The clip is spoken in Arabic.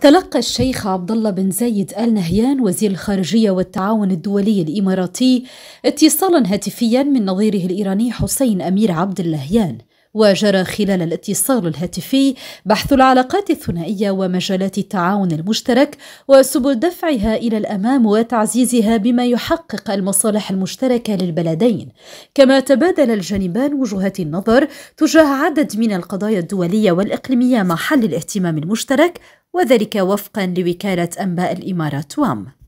تلقى الشيخ عبد الله بن زايد ال نهيان وزير الخارجيه والتعاون الدولي الاماراتي اتصالا هاتفيا من نظيره الايراني حسين امير عبد اللهيان وجرى خلال الاتصال الهاتفي بحث العلاقات الثنائيه ومجالات التعاون المشترك وسبل دفعها الى الامام وتعزيزها بما يحقق المصالح المشتركه للبلدين كما تبادل الجانبان وجهات النظر تجاه عدد من القضايا الدوليه والاقليميه محل الاهتمام المشترك وذلك وفقا لوكاله انباء الامارات وام